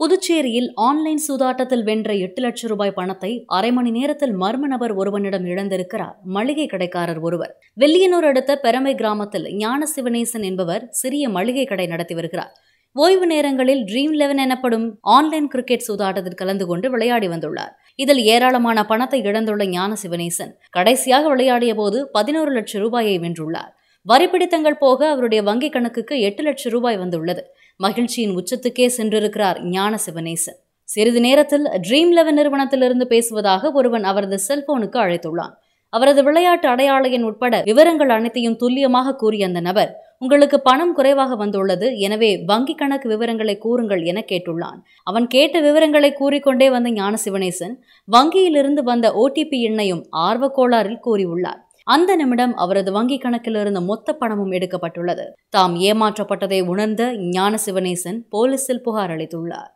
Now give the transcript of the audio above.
புதுச்சேரியில் ஆன்லைன் சூதாட்டத்தில் வென்ற எட்டு லட்சம் ரூபாய் பணத்தை அரை மணி நேரத்தில் மர்ம நபர் ஒருவனிடம் இழந்திருக்கிறார் மளிகை கடைக்காரர் ஒருவர் வெள்ளியனூர் அடுத்த பெரமை கிராமத்தில் ஞான சிவனேசன் என்பவர் சிறிய மளிகை கடை நடத்தி வருகிறார் ஓய்வு நேரங்களில் ட்ரீம் லெவன் எனப்படும் ஆன்லைன் கிரிக்கெட் சூதாட்டத்தில் கலந்து கொண்டு விளையாடி வந்துள்ளார் இதில் ஏராளமான பணத்தை இழந்துள்ள ஞான சிவனேசன் கடைசியாக விளையாடிய போது பதினோரு லட்சம் ரூபாயை வென்றுள்ளார் வரிப்பிடித்தங்கள் போக அவருடைய வங்கி கணக்குக்கு எட்டு லட்சம் ரூபாய் வந்துள்ளது மகிழ்ச்சியின் உச்சத்துக்கே சென்றிருக்கிறார் ஞான சிவனேசன் சிறிது நேரத்தில் ட்ரீம் லெவன் நிறுவனத்திலிருந்து பேசுவதாக ஒருவன் அவரது செல்போனுக்கு அழைத்துள்ளான் அவரது விளையாட்டு அடையாள எண் உட்பட விவரங்கள் அனைத்தையும் துல்லியமாக கூறிய அந்த நபர் உங்களுக்கு பணம் குறைவாக வந்துள்ளது எனவே வங்கி கணக்கு விவரங்களை கூறுங்கள் என கேட்டுள்ளான் அவன் கேட்ட விவரங்களை கூறிக்கொண்டே வந்த ஞான சிவனேசன் வங்கியிலிருந்து வந்த ஓடிபி எண்ணையும் ஆர்வக்கோளாறில் கூறியுள்ளார் அந்த நிமிடம் அவரது வங்கி கணக்கில் இருந்த மொத்த பணமும் எடுக்கப்பட்டுள்ளது தாம் ஏமாற்றப்பட்டதை உணர்ந்த ஞான சிவனேசன் போலீசில் புகார் அளித்துள்ளார்